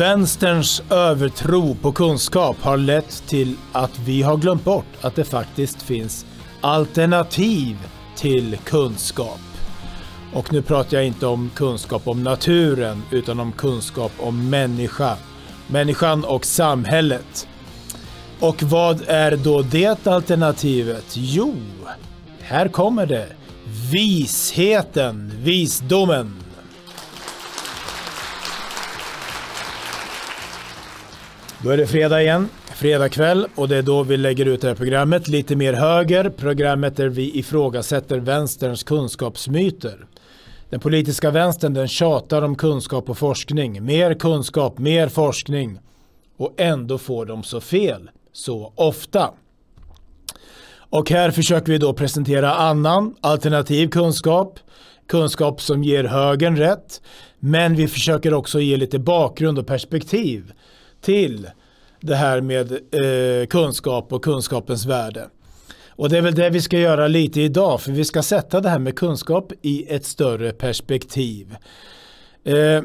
Vänsterns övertro på kunskap har lett till att vi har glömt bort att det faktiskt finns alternativ till kunskap. Och nu pratar jag inte om kunskap om naturen utan om kunskap om människa, människan och samhället. Och vad är då det alternativet? Jo, här kommer det. Visheten, visdomen. Då är det fredag igen, fredag kväll och det är då vi lägger ut det här programmet. Lite mer höger, programmet där vi ifrågasätter vänsterns kunskapsmyter. Den politiska vänstern den tjatar om kunskap och forskning. Mer kunskap, mer forskning. Och ändå får de så fel, så ofta. Och här försöker vi då presentera annan, alternativ kunskap. Kunskap som ger högern rätt. Men vi försöker också ge lite bakgrund och perspektiv till det här med eh, kunskap och kunskapens värde. Och det är väl det vi ska göra lite idag, för vi ska sätta det här med kunskap i ett större perspektiv. Eh,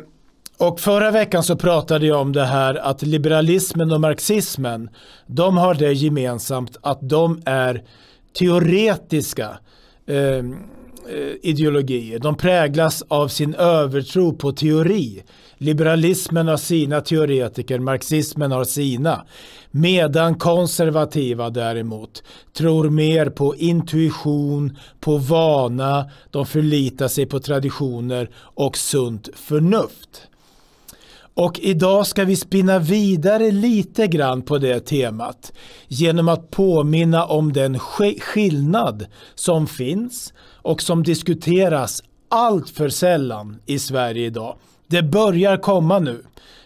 och förra veckan så pratade jag om det här att liberalismen och marxismen, de har det gemensamt att de är teoretiska eh, eh ideologier. De präglas av sin övertro på teori. Liberalismen har sina teoretiker, marxismen har sina. Medan konservativa däremot tror mer på intuition, på vana, de förlitar sig på traditioner och sunt förnuft. Och idag ska vi spinna vidare lite grann på det temat genom att påminna om den skillnad som finns och som diskuteras allt för sällan i Sverige idag. Det börjar komma nu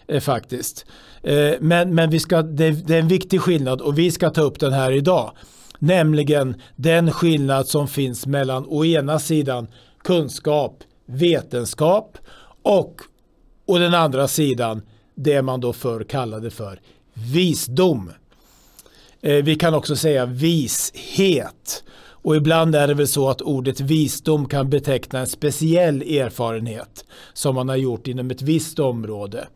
eh, faktiskt. Eh, men men vi ska, det, det, är en viktig skillnad och vi ska ta upp den här idag. Nämligen den skillnad som finns mellan å ena sidan kunskap, vetenskap och å den andra sidan det man då förr kallade för visdom. Eh, vi kan också säga vishet. Och ibland är det väl så att ordet visdom kan beteckna en speciell erfarenhet som man har gjort inom ett visst område.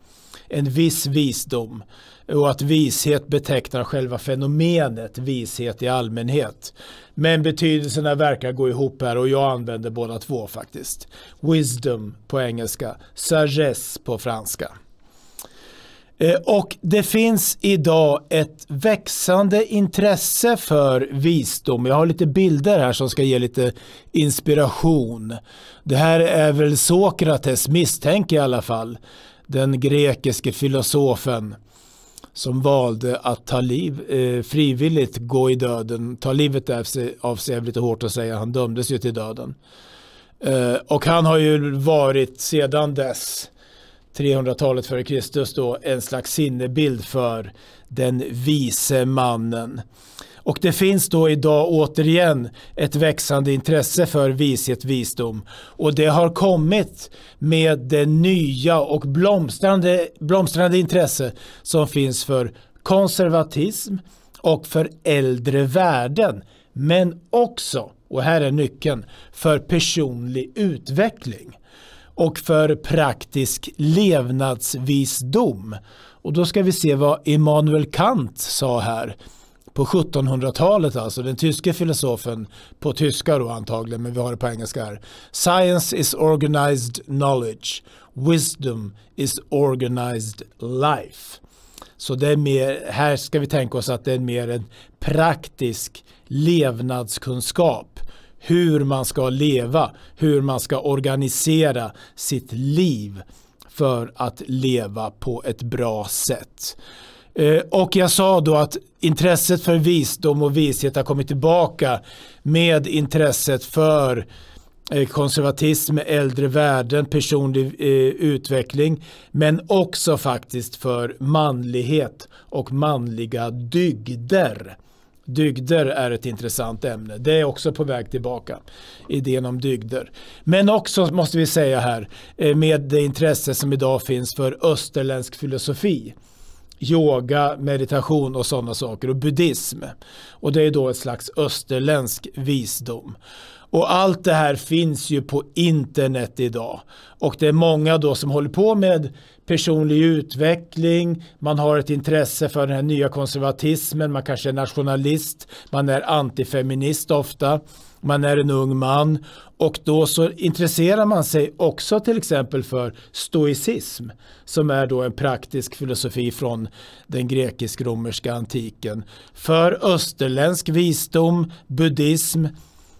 En viss visdom. Och att vishet betecknar själva fenomenet vishet i allmänhet. Men betydelserna verkar gå ihop här och jag använder båda två faktiskt. Wisdom på engelska, sagesse på franska. Eh, och det finns idag ett växande intresse för visdom. Jag har lite bilder här som ska ge lite inspiration. Det här är väl Sokrates, misstänker jag i alla fall. Den grekiske filosofen som valde att ta liv, eh, frivilligt gå i döden, ta livet av sig, av sig är lite hårt att säga, han dömdes ju till döden. Eh, och han har ju varit sedan dess 300-talet före Kristus då en slags sinnebild för den vise mannen. Och det finns då idag återigen ett växande intresse för vishet, visdom. Och det har kommit med det nya och blomstrande, blomstrande intresse som finns för konservatism och för äldre värden. Men också, och här är nyckeln, för personlig utveckling och för praktisk levnadsvisdom. Och då ska vi se vad Immanuel Kant sa här på 1700-talet, alltså den tyske filosofen på tyska då antagligen, men vi har det på engelska här. Science is organized knowledge. Wisdom is organized life. Så det är mer, här ska vi tänka oss att det är mer en praktisk levnadskunskap hur man ska leva, hur man ska organisera sitt liv för att leva på ett bra sätt. Eh, och jag sa då att intresset för visdom och vishet har kommit tillbaka med intresset för eh, konservatism, äldre värden, personlig eh, utveckling men också faktiskt för manlighet och manliga dygder. Dygder är ett intressant ämne. Det är också på väg tillbaka. Idén om dygder. Men också måste vi säga här eh, med det intresse som idag finns för österländsk filosofi. Yoga, meditation och sådana saker och buddhism. Och det är då ett slags österländsk visdom. Och allt det här finns ju på internet idag. Och det är många då som håller på med personlig utveckling, man har ett intresse för den här nya konservatismen, man kanske är nationalist, man är antifeminist ofta, man är en ung man och då så intresserar man sig också till exempel för stoicism som är då en praktisk filosofi från den grekisk-romerska antiken. För österländsk visdom, buddhism,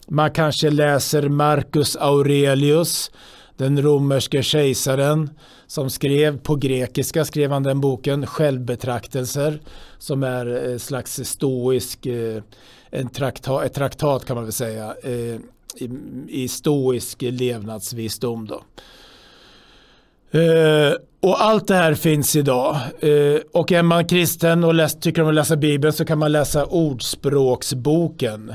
man kanske läser Marcus Aurelius, den romerske kejsaren som skrev på grekiska, skrev han den boken, Självbetraktelser, som är en eh, slags stoisk, eh, en trakta, ett traktat kan man väl säga, eh, i, stoisk levnadsvisdom. Då. Och allt det här finns idag. Och är man kristen och läst, tycker om att läsa Bibeln så kan man läsa Ordspråksboken.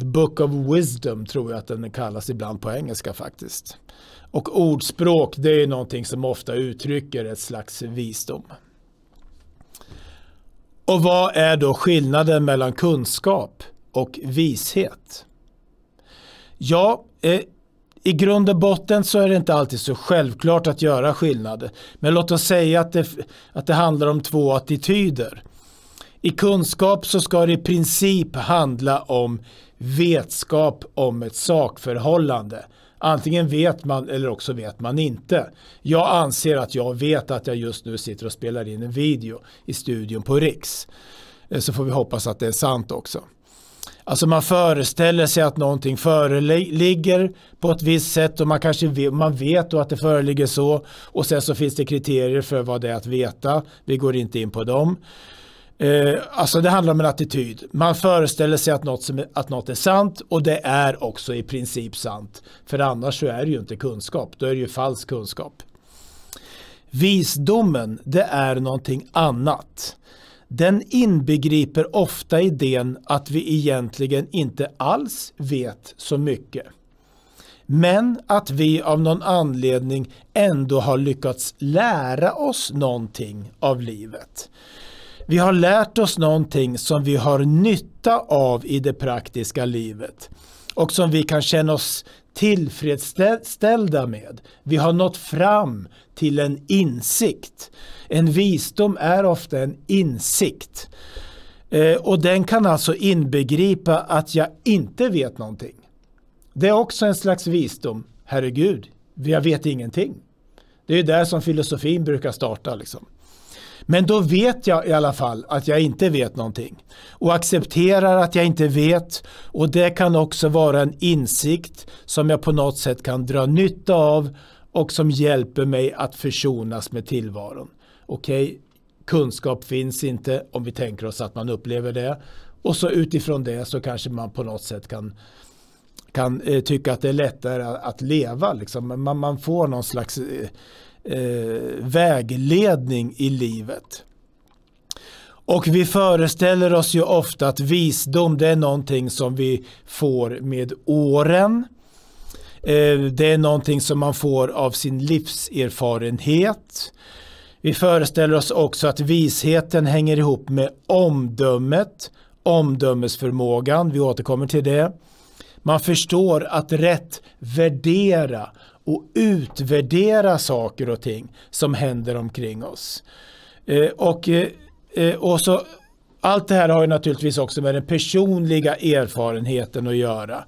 The Book of Wisdom tror jag att den kallas ibland på engelska faktiskt. Och ordspråk, det är någonting som ofta uttrycker ett slags visdom. Och vad är då skillnaden mellan kunskap och vishet? Ja, eh, i grund och botten så är det inte alltid så självklart att göra skillnader. Men låt oss säga att det, att det handlar om två attityder. I kunskap så ska det i princip handla om vetskap om ett sakförhållande. Antingen vet man eller också vet man inte. Jag anser att jag vet att jag just nu sitter och spelar in en video i studion på Riks. Eh, så får vi hoppas att det är sant också. Alltså man föreställer sig att någonting föreligger på ett visst sätt och man kanske vet, man vet då att det föreligger så och sen så finns det kriterier för vad det är att veta. Vi går inte in på dem. Eh, alltså det handlar om en attityd. Man föreställer sig att något, som, att något är sant och det är också i princip sant. För annars så är det ju inte kunskap, då är det ju falsk kunskap. Visdomen, det är någonting annat. Den inbegriper ofta idén att vi egentligen inte alls vet så mycket. Men att vi av någon anledning ändå har lyckats lära oss någonting av livet. Vi har lärt oss någonting som vi har nytta av i det praktiska livet och som vi kan känna oss tillfredsställda med. Vi har nått fram till en insikt. En visdom är ofta en insikt. Eh, och den kan alltså inbegripa att jag inte vet någonting. Det är också en slags visdom. Herregud, jag vet ingenting. Det är där som filosofin brukar starta. Liksom. Men då vet jag i alla fall att jag inte vet någonting. Och accepterar att jag inte vet. Och det kan också vara en insikt som jag på något sätt kan dra nytta av och som hjälper mig att försonas med tillvaron. Okej, okay? kunskap finns inte om vi tänker oss att man upplever det. Och så utifrån det så kanske man på något sätt kan kan eh, tycka att det är lättare att, leva. Liksom. Man, man, får någon slags eh, eh, vägledning i livet. Och vi föreställer oss ju ofta att visdom det är någonting som vi får med åren. Eh, det är någonting som man får av sin livserfarenhet. Vi föreställer oss också att visheten hänger ihop med omdömet, omdömesförmågan, vi återkommer till det. Man förstår att rätt värdera och utvärdera saker och ting som händer omkring oss. Eh, och, eh, eh, och så, allt det här har ju naturligtvis också med den personliga erfarenheten att göra.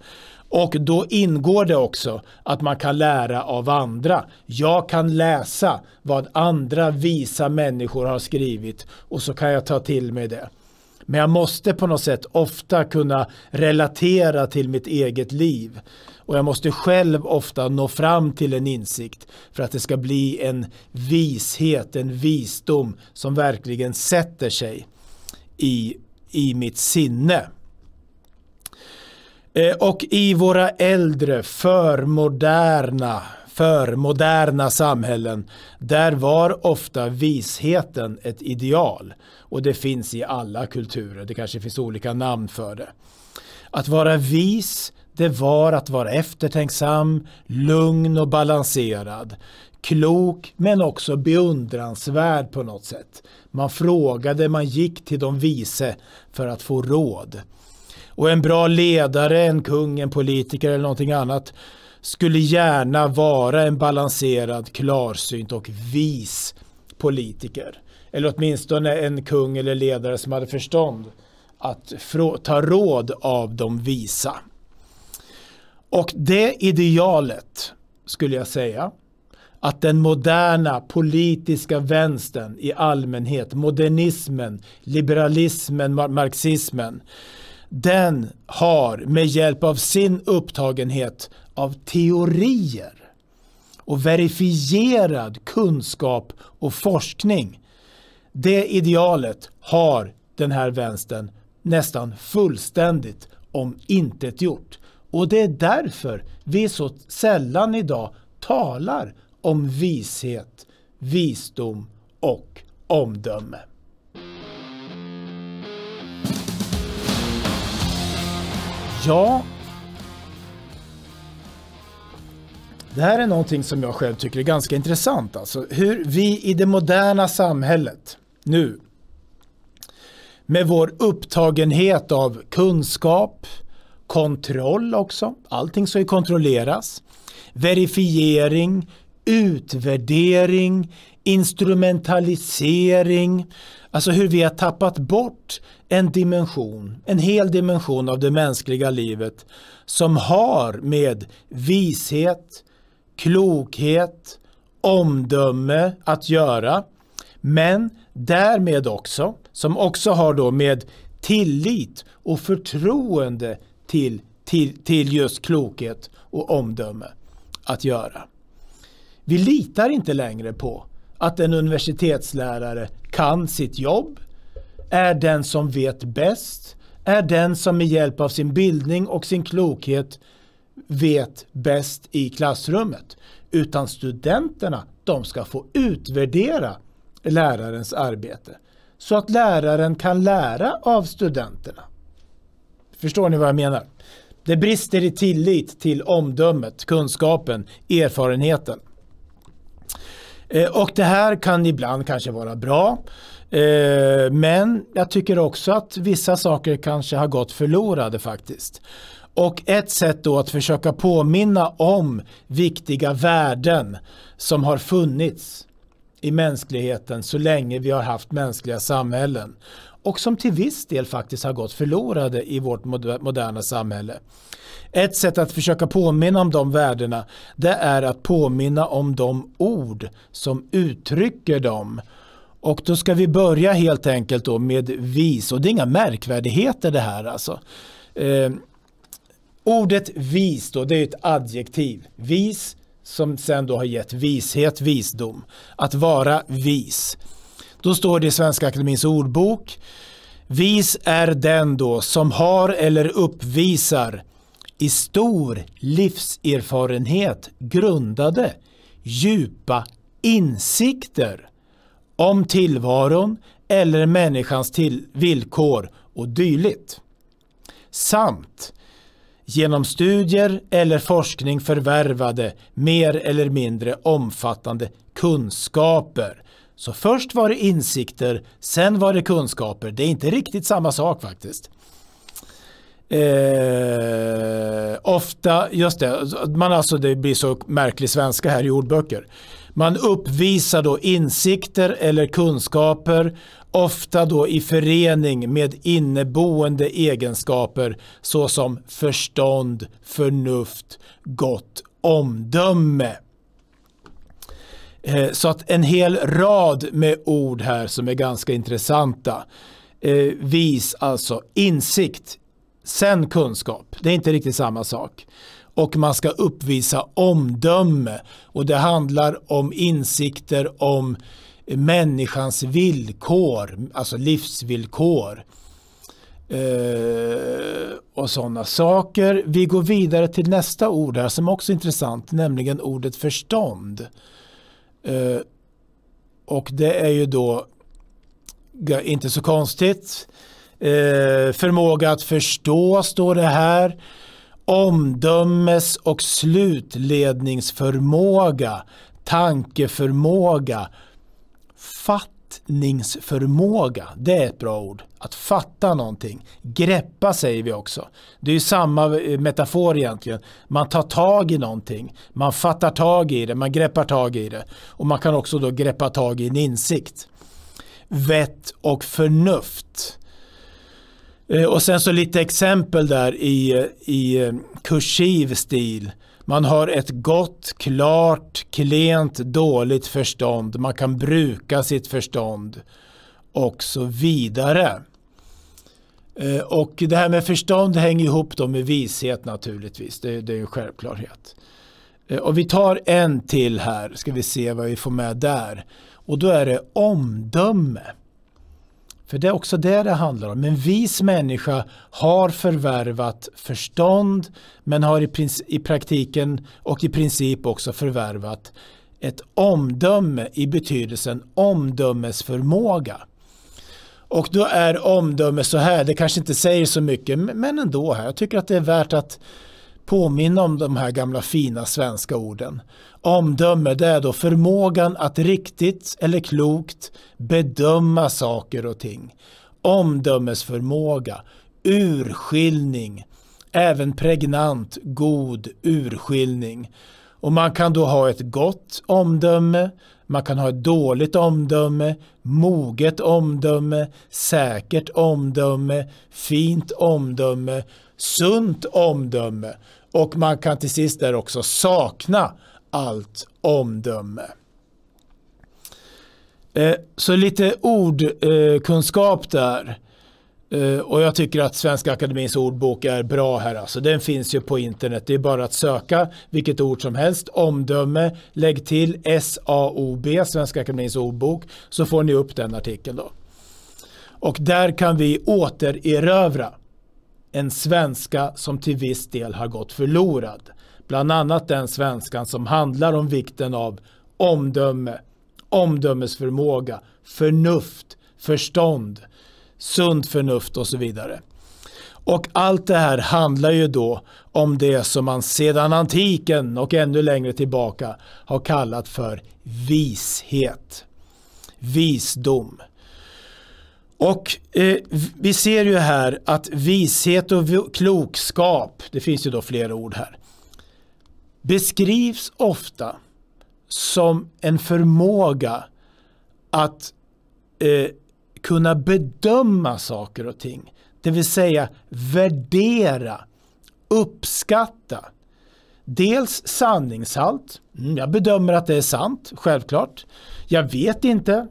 Och då ingår det också att man kan lära av andra. Jag kan läsa vad andra visa människor har skrivit och så kan jag ta till mig det. Men jag måste på något sätt ofta kunna relatera till mitt eget liv. Och jag måste själv ofta nå fram till en insikt för att det ska bli en vishet, en visdom som verkligen sätter sig i, i mitt sinne. Eh, och i våra äldre, förmoderna för moderna samhällen, där var ofta visheten ett ideal. Och det finns i alla kulturer, det kanske finns olika namn för det. Att vara vis, det var att vara eftertänksam, lugn och balanserad. Klok men också beundransvärd på något sätt. Man frågade, man gick till de vise för att få råd. Och en bra ledare, en kung, en politiker eller någonting annat skulle gärna vara en balanserad, klarsynt och vis politiker. Eller åtminstone en kung eller ledare som hade förstånd att ta råd av de visa. Och det idealet skulle jag säga att den moderna politiska vänstern i allmänhet, modernismen, liberalismen, marxismen, den har med hjälp av sin upptagenhet av teorier och verifierad kunskap och forskning. Det idealet har den här vänstern nästan fullständigt om intet gjort. Och det är därför vi så sällan idag talar om vishet, visdom och omdöme. Ja, Det här är någonting som jag själv tycker är ganska intressant. Alltså hur vi i det moderna samhället nu med vår upptagenhet av kunskap, kontroll också, allting ska ju kontrolleras, verifiering, utvärdering, instrumentalisering, alltså hur vi har tappat bort en dimension, en hel dimension av det mänskliga livet som har med vishet, klokhet, omdöme att göra. Men därmed också, som också har då med tillit och förtroende till, till, till just klokhet och omdöme att göra. Vi litar inte längre på att en universitetslärare kan sitt jobb, är den som vet bäst, är den som med hjälp av sin bildning och sin klokhet vet bäst i klassrummet. Utan studenterna, de ska få utvärdera lärarens arbete. Så att läraren kan lära av studenterna. Förstår ni vad jag menar? Det brister i tillit till omdömet, kunskapen, erfarenheten. Eh, och det här kan ibland kanske vara bra. Eh, men jag tycker också att vissa saker kanske har gått förlorade faktiskt. Och ett sätt då att försöka påminna om viktiga värden som har funnits i mänskligheten så länge vi har haft mänskliga samhällen och som till viss del faktiskt har gått förlorade i vårt moderna samhälle. Ett sätt att försöka påminna om de värdena det är att påminna om de ord som uttrycker dem. Och då ska vi börja helt enkelt då med vis och det är inga märkvärdigheter det här alltså. Eh, Ordet vis då, det är ett adjektiv. Vis som sen då har gett vishet, visdom. Att vara vis. Då står det i Svenska Akademins ordbok. Vis är den då som har eller uppvisar i stor livserfarenhet grundade djupa insikter om tillvaron eller människans till villkor och dylikt. Samt genom studier eller forskning förvärvade mer eller mindre omfattande kunskaper. Så först var det insikter, sen var det kunskaper. Det är inte riktigt samma sak faktiskt. Eh, ofta, just det, man alltså, det blir så märklig svenska här i ordböcker. Man uppvisar då insikter eller kunskaper, ofta då i förening med inneboende egenskaper såsom förstånd, förnuft, gott omdöme. Eh, så att en hel rad med ord här som är ganska intressanta. Eh, vis alltså insikt, sen kunskap. Det är inte riktigt samma sak och man ska uppvisa omdöme. Och det handlar om insikter om människans villkor, alltså livsvillkor. Uh, och sådana saker. Vi går vidare till nästa ord här som också är intressant, nämligen ordet förstånd. Uh, och det är ju då inte så konstigt. Uh, förmåga att förstå står det här omdömes och slutledningsförmåga, tankeförmåga, fattningsförmåga. Det är ett bra ord. Att fatta någonting. Greppa säger vi också. Det är samma eh, metafor egentligen. Man tar tag i någonting. Man fattar tag i det. Man greppar tag i det. Och man kan också då greppa tag i en insikt. Vett och förnuft. Eh, och sen så lite exempel där i, i eh, kursiv stil. Man har ett gott, klart, klent, dåligt förstånd. Man kan bruka sitt förstånd och så vidare. Eh, och det här med förstånd hänger ihop då med vishet naturligtvis. Det, det är en självklarhet. Och vi tar en till här, ska vi se vad vi får med där. Och då är det omdöme. För det är också det det handlar om. En vis människa har förvärvat förstånd men har i, i praktiken och i princip också förvärvat ett omdöme i betydelsen omdömesförmåga. Och då är omdöme så här, det kanske inte säger så mycket men ändå, här. jag tycker att det är värt att påminna om de här gamla fina svenska orden. Omdöme det är då förmågan att riktigt eller klokt bedöma saker och ting. Omdömesförmåga, urskiljning, även pregnant god urskiljning. Och man kan då ha ett gott omdöme, man kan ha ett dåligt omdöme, moget omdöme, säkert omdöme, fint omdöme, sunt omdöme och man kan till sist där också sakna allt omdöme. Eh, så lite ordkunskap där. Eh, och jag tycker att Svenska Akademins ordbok är bra här. Alltså, den finns ju på internet. Det är bara att söka vilket ord som helst. Omdöme, lägg till SAOB, Svenska Akademins ordbok, så får ni upp den artikeln. Då. Och där kan vi återerövra en svenska som till viss del har gått förlorad. Bland annat den svenskan som handlar om vikten av omdöme, omdömesförmåga, förnuft, förstånd, sunt förnuft och så vidare. Och allt det här handlar ju då om det som man sedan antiken och ännu längre tillbaka har kallat för vishet, visdom. Och eh, vi ser ju här att vishet och klokskap, det finns ju då flera ord här, beskrivs ofta som en förmåga att eh, kunna bedöma saker och ting. Det vill säga värdera, uppskatta. Dels sanningshalt. Mm, jag bedömer att det är sant, självklart. Jag vet inte.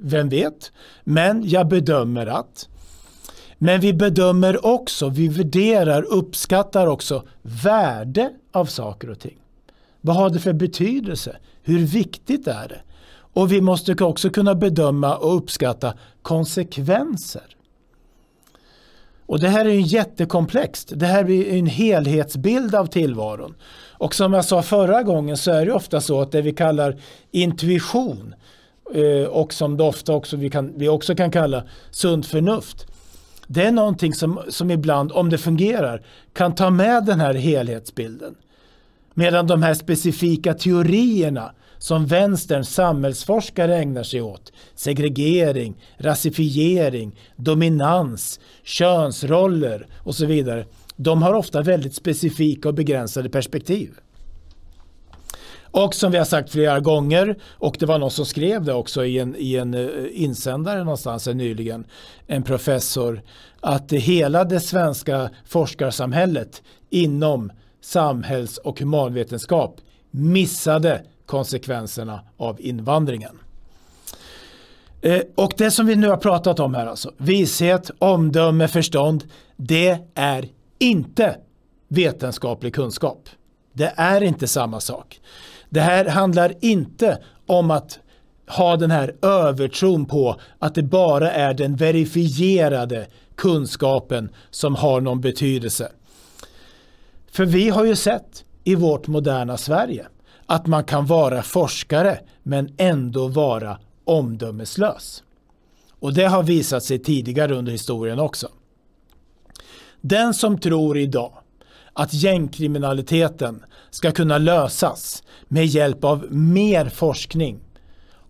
Vem vet? Men jag bedömer att. Men vi bedömer också, vi värderar, uppskattar också värde av saker och ting. Vad har det för betydelse? Hur viktigt är det? Och vi måste också kunna bedöma och uppskatta konsekvenser. Och det här är ju jättekomplext. Det här blir en helhetsbild av tillvaron. Och som jag sa förra gången så är det ofta så att det vi kallar intuition, Eh, och som det ofta också vi, kan, vi också kan kalla sunt förnuft. Det är någonting som, som ibland, om det fungerar, kan ta med den här helhetsbilden. Medan de här specifika teorierna som vänsterns samhällsforskare ägnar sig åt, segregering, rasifiering, dominans, könsroller och så vidare, de har ofta väldigt specifika och begränsade perspektiv. Och som vi har sagt flera gånger, och det var någon som skrev det också i en, i en eh, insändare någonstans nyligen, en professor, att hela det svenska forskarsamhället inom samhälls och humanvetenskap missade konsekvenserna av invandringen. Eh, och det som vi nu har pratat om här alltså, vishet, omdöme, förstånd, det är inte vetenskaplig kunskap. Det är inte samma sak. Det här handlar inte om att ha den här övertron på att det bara är den verifierade kunskapen som har någon betydelse. För vi har ju sett i vårt moderna Sverige att man kan vara forskare men ändå vara omdömeslös. Och det har visat sig tidigare under historien också. Den som tror idag att gängkriminaliteten ska kunna lösas med hjälp av mer forskning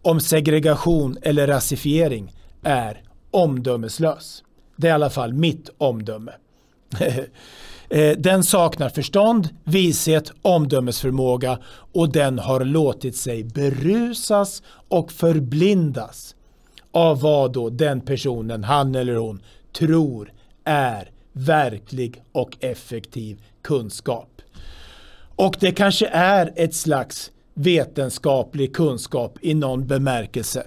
om segregation eller rasifiering är omdömeslös. Det är i alla fall mitt omdöme. Eh, den saknar förstånd, vishet, omdömesförmåga och den har låtit sig berusas och förblindas av vad då den personen, han eller hon, tror är verklig och effektiv kunskap. Och det kanske är ett slags vetenskaplig kunskap i någon bemärkelse.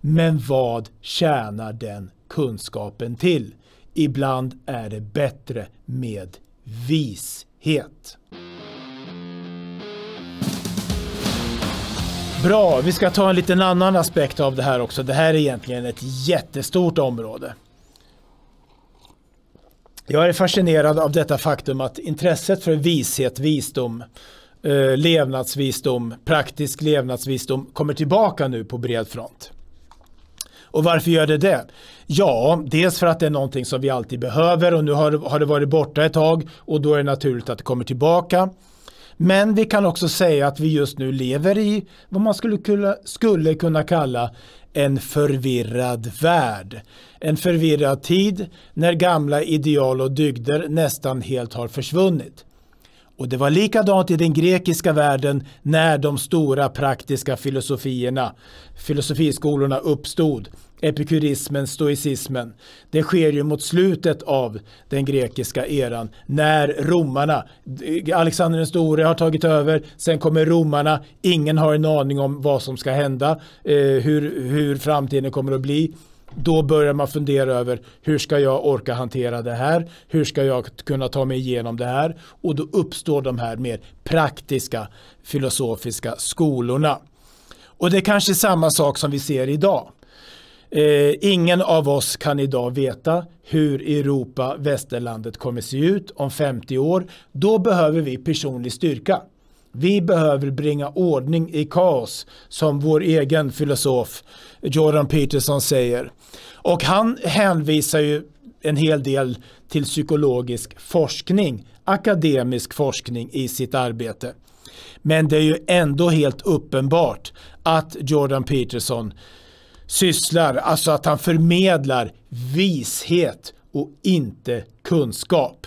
Men vad tjänar den kunskapen till? Ibland är det bättre med vishet. Bra, vi ska ta en liten annan aspekt av det här också. Det här är egentligen ett jättestort område. Jag är fascinerad av detta faktum att intresset för vishet, visdom, eh, levnadsvisdom, praktisk levnadsvisdom kommer tillbaka nu på bred front. Och varför gör det det? Ja, dels för att det är någonting som vi alltid behöver och nu har, har det varit borta ett tag och då är det naturligt att det kommer tillbaka. Men vi kan också säga att vi just nu lever i vad man skulle, skulle kunna kalla en förvirrad värld. En förvirrad tid när gamla ideal och dygder nästan helt har försvunnit. Och det var likadant i den grekiska världen när de stora praktiska filosofierna, filosofiskolorna uppstod. Epikurismen, stoicismen. Det sker ju mot slutet av den grekiska eran när romarna, Alexander den store har tagit över, sen kommer romarna, ingen har en aning om vad som ska hända, eh, hur, hur framtiden kommer att bli då börjar man fundera över hur ska jag orka hantera det här? Hur ska jag kunna ta mig igenom det här? Och då uppstår de här mer praktiska filosofiska skolorna. Och det är kanske samma sak som vi ser idag. Eh, ingen av oss kan idag veta hur Europa, västerlandet kommer se ut om 50 år. Då behöver vi personlig styrka. Vi behöver bringa ordning i kaos, som vår egen filosof Jordan Peterson säger. Och han hänvisar ju en hel del till psykologisk forskning, akademisk forskning i sitt arbete. Men det är ju ändå helt uppenbart att Jordan Peterson sysslar, alltså att han förmedlar vishet och inte kunskap.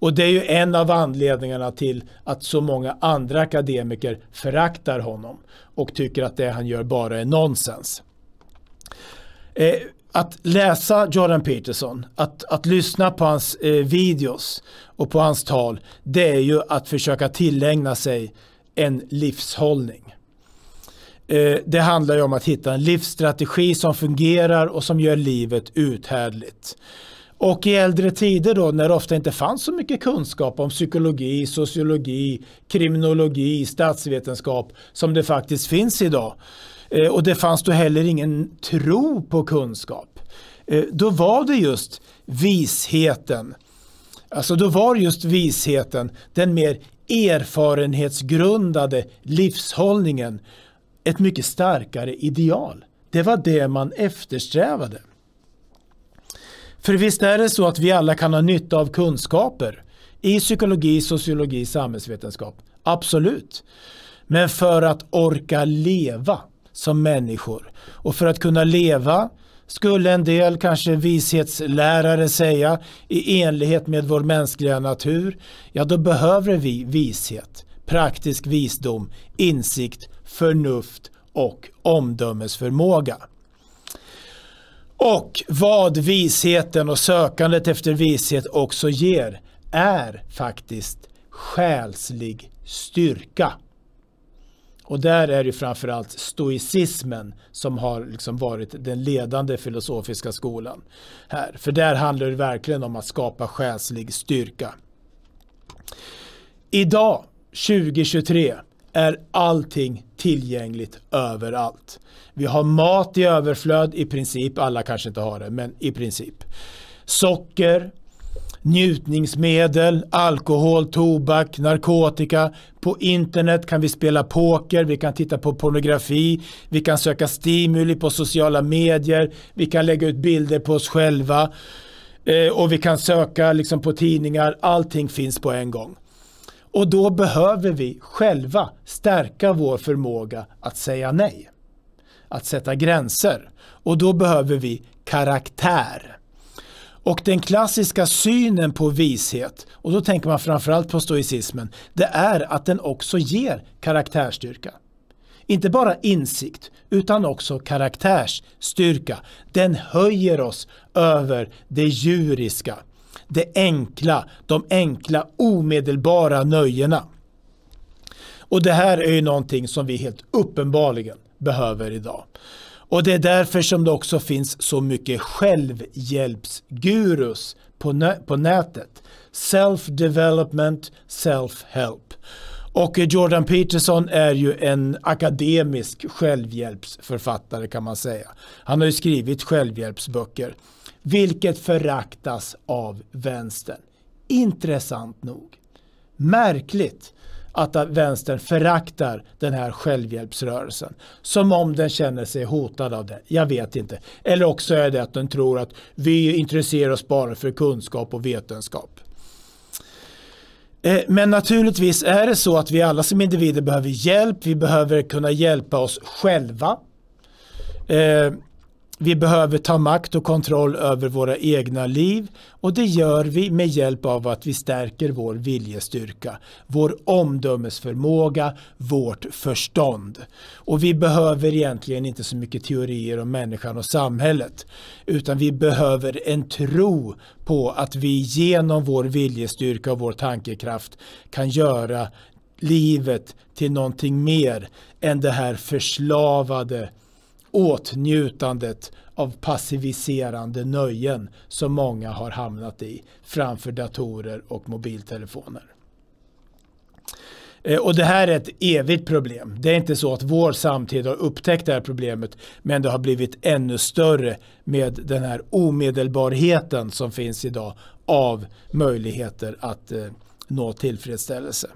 Och det är ju en av anledningarna till att så många andra akademiker föraktar honom och tycker att det han gör bara är nonsens. Eh, att läsa Jordan Peterson, att, att lyssna på hans eh, videos och på hans tal, det är ju att försöka tillägna sig en livshållning. Eh, det handlar ju om att hitta en livsstrategi som fungerar och som gör livet uthärdligt. Och i äldre tider då när det ofta inte fanns så mycket kunskap om psykologi, sociologi, kriminologi, statsvetenskap som det faktiskt finns idag. Eh, och det fanns då heller ingen tro på kunskap. Eh, då var det just visheten. Alltså då var just visheten den mer erfarenhetsgrundade livshållningen ett mycket starkare ideal. Det var det man eftersträvade. För visst är det så att vi alla kan ha nytta av kunskaper i psykologi, sociologi, samhällsvetenskap. Absolut. Men för att orka leva som människor och för att kunna leva skulle en del kanske vishetslärare säga i enlighet med vår mänskliga natur, ja då behöver vi vishet, praktisk visdom, insikt, förnuft och omdömesförmåga. Och vad visheten och sökandet efter vishet också ger är faktiskt själslig styrka. Och där är det framförallt stoicismen som har liksom varit den ledande filosofiska skolan. här. För där handlar det verkligen om att skapa själslig styrka. Idag, 2023, är allting tillgängligt överallt. Vi har mat i överflöd i princip, alla kanske inte har det, men i princip. Socker, njutningsmedel, alkohol, tobak, narkotika. På internet kan vi spela poker, vi kan titta på pornografi, vi kan söka stimuli på sociala medier, vi kan lägga ut bilder på oss själva eh, och vi kan söka liksom, på tidningar. Allting finns på en gång. Och då behöver vi själva stärka vår förmåga att säga nej. Att sätta gränser. Och då behöver vi karaktär. Och den klassiska synen på vishet, och då tänker man framförallt på stoicismen, det är att den också ger karaktärstyrka. Inte bara insikt, utan också karaktärsstyrka. Den höjer oss över det djuriska det enkla, de enkla omedelbara nöjena. Och det här är ju någonting som vi helt uppenbarligen behöver idag. Och det är därför som det också finns så mycket självhjälpsgurus på, nä på nätet. Self-development, self-help. Och Jordan Peterson är ju en akademisk självhjälpsförfattare kan man säga. Han har ju skrivit självhjälpsböcker vilket föraktas av vänstern. Intressant nog. Märkligt att vänstern föraktar den här självhjälpsrörelsen. Som om den känner sig hotad av den. Jag vet inte. Eller också är det att den tror att vi intresserar oss bara för kunskap och vetenskap. Eh, men naturligtvis är det så att vi alla som individer behöver hjälp. Vi behöver kunna hjälpa oss själva. Eh, vi behöver ta makt och kontroll över våra egna liv och det gör vi med hjälp av att vi stärker vår viljestyrka, vår omdömesförmåga, vårt förstånd. Och vi behöver egentligen inte så mycket teorier om människan och samhället utan vi behöver en tro på att vi genom vår viljestyrka och vår tankekraft kan göra livet till någonting mer än det här förslavade åtnjutandet av passiviserande nöjen som många har hamnat i framför datorer och mobiltelefoner. Eh, och det här är ett evigt problem. Det är inte så att vår samtid har upptäckt det här problemet men det har blivit ännu större med den här omedelbarheten som finns idag av möjligheter att eh, nå tillfredsställelse.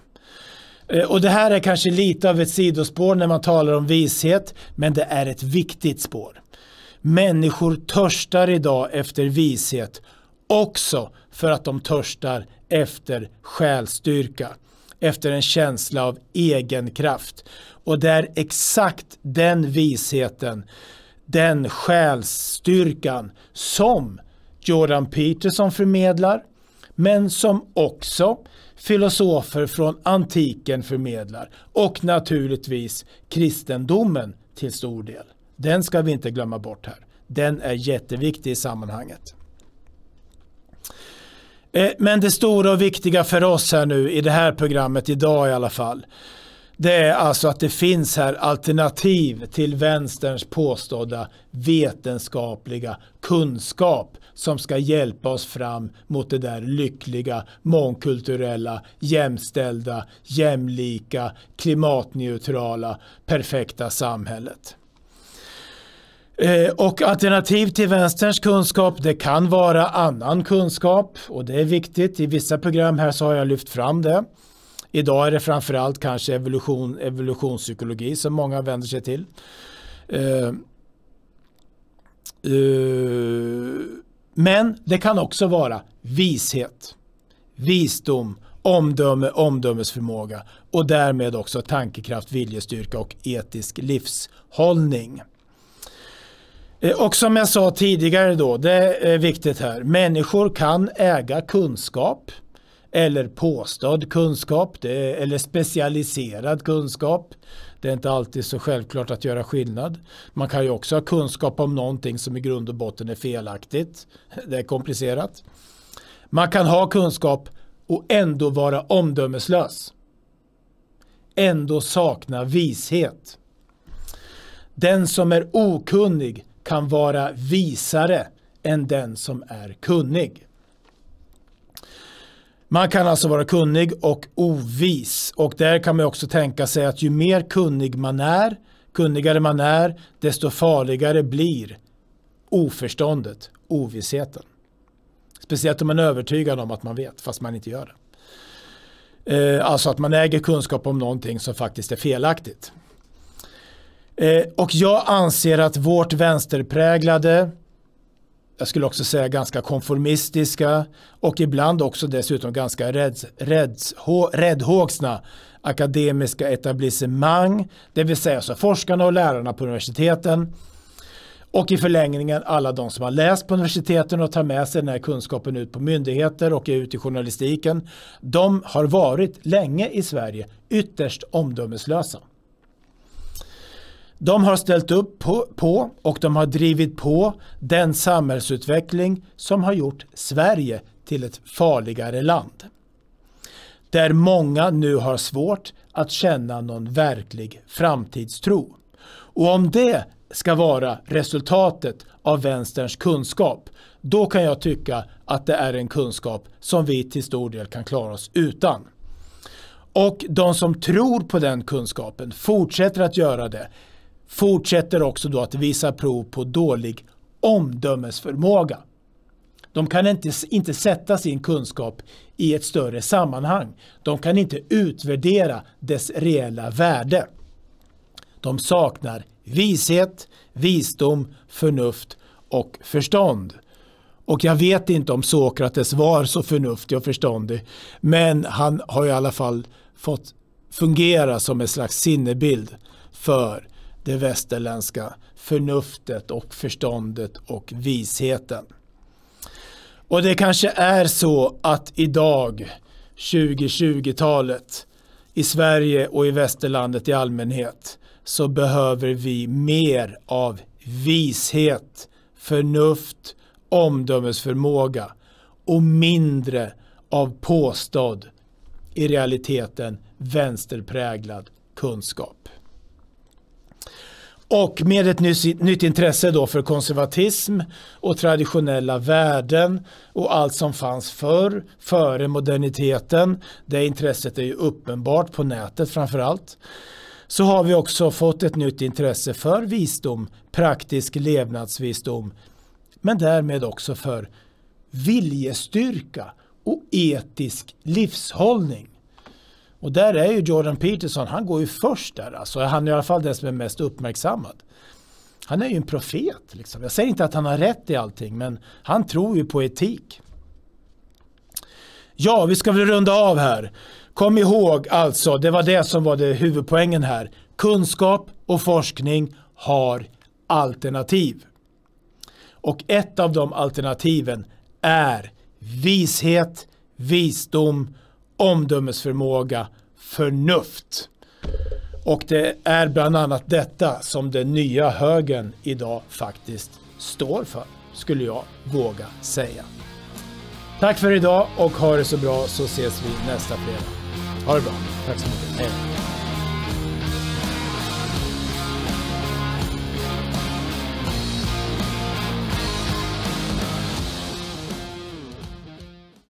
Eh, och det här är kanske lite av ett sidospår när man talar om vishet, men det är ett viktigt spår. Människor törstar idag efter vishet också för att de törstar efter själstyrka, efter en känsla av egen kraft. Och det är exakt den visheten, den själsstyrkan som Jordan Peterson förmedlar, men som också filosofer från antiken förmedlar och naturligtvis kristendomen till stor del. Den ska vi inte glömma bort här. Den är jätteviktig i sammanhanget. Eh, men det stora och viktiga för oss här nu i det här programmet idag i alla fall. Det är alltså att det finns här alternativ till vänsterns påstådda vetenskapliga kunskap som ska hjälpa oss fram mot det där lyckliga, mångkulturella, jämställda, jämlika, klimatneutrala, perfekta samhället. Eh, och alternativ till vänsterns kunskap det kan vara annan kunskap och det är viktigt. I vissa program här så har jag lyft fram det. Idag är det framförallt kanske evolution, evolutionspsykologi som många vänder sig till. Uh, uh, men det kan också vara vishet, visdom, omdöme, omdömesförmåga och därmed också tankekraft, viljestyrka och etisk livshållning. Eh, och som jag sa tidigare då, det är viktigt här, människor kan äga kunskap eller påstådd kunskap eller specialiserad kunskap. Det är inte alltid så självklart att göra skillnad. Man kan ju också ha kunskap om någonting som i grund och botten är felaktigt. Det är komplicerat. Man kan ha kunskap och ändå vara omdömeslös. Ändå sakna vishet. Den som är okunnig kan vara visare än den som är kunnig. Man kan alltså vara kunnig och ovis och där kan man också tänka sig att ju mer kunnig man är, kunnigare man är, desto farligare blir oförståndet, ovissheten. Speciellt om man är övertygad om att man vet fast man inte gör det. Eh, alltså att man äger kunskap om någonting som faktiskt är felaktigt. Eh, och jag anser att vårt vänsterpräglade jag skulle också säga ganska konformistiska och ibland också dessutom ganska rädds, rädds, hå, räddhågsna akademiska etablissemang, det vill säga så forskarna och lärarna på universiteten och i förlängningen alla de som har läst på universiteten och tar med sig den här kunskapen ut på myndigheter och ut i journalistiken. De har varit länge i Sverige ytterst omdömeslösa. De har ställt upp på, på, och de har drivit på den samhällsutveckling som har gjort Sverige till ett farligare land. Där många nu har svårt att känna någon verklig framtidstro. Och om det ska vara resultatet av vänsterns kunskap, då kan jag tycka att det är en kunskap som vi till stor del kan klara oss utan. Och de som tror på den kunskapen fortsätter att göra det fortsätter också då att visa prov på dålig omdömesförmåga. De kan inte, inte sätta sin kunskap i ett större sammanhang. De kan inte utvärdera dess reella värde. De saknar vishet, visdom, förnuft och förstånd. Och jag vet inte om Sokrates var så förnuftig och förståndig, men han har i alla fall fått fungera som en slags sinnebild för det västerländska förnuftet och förståndet och visheten. Och det kanske är så att idag, 2020-talet, i Sverige och i västerlandet i allmänhet, så behöver vi mer av vishet, förnuft, omdömesförmåga och mindre av påstådd, i realiteten vänsterpräglad kunskap. Och med ett nytt, nytt intresse då för konservatism och traditionella värden och allt som fanns förr, före moderniteten. Det intresset är ju uppenbart på nätet framförallt. Så har vi också fått ett nytt intresse för visdom, praktisk levnadsvisdom, men därmed också för viljestyrka och etisk livshållning. Och där är ju Jordan Peterson, han går ju först där. Alltså. Han är i alla fall den som är mest uppmärksammad. Han är ju en profet. Liksom. Jag säger inte att han har rätt i allting, men han tror ju på etik. Ja, vi ska väl runda av här. Kom ihåg alltså, det var det som var det huvudpoängen här. Kunskap och forskning har alternativ. Och ett av de alternativen är vishet, visdom omdömesförmåga, förnuft. Och det är bland annat detta som den nya högen idag faktiskt står för, skulle jag våga säga. Tack för idag och ha det så bra så ses vi nästa fredag. Ha det bra. Tack så mycket. Hej.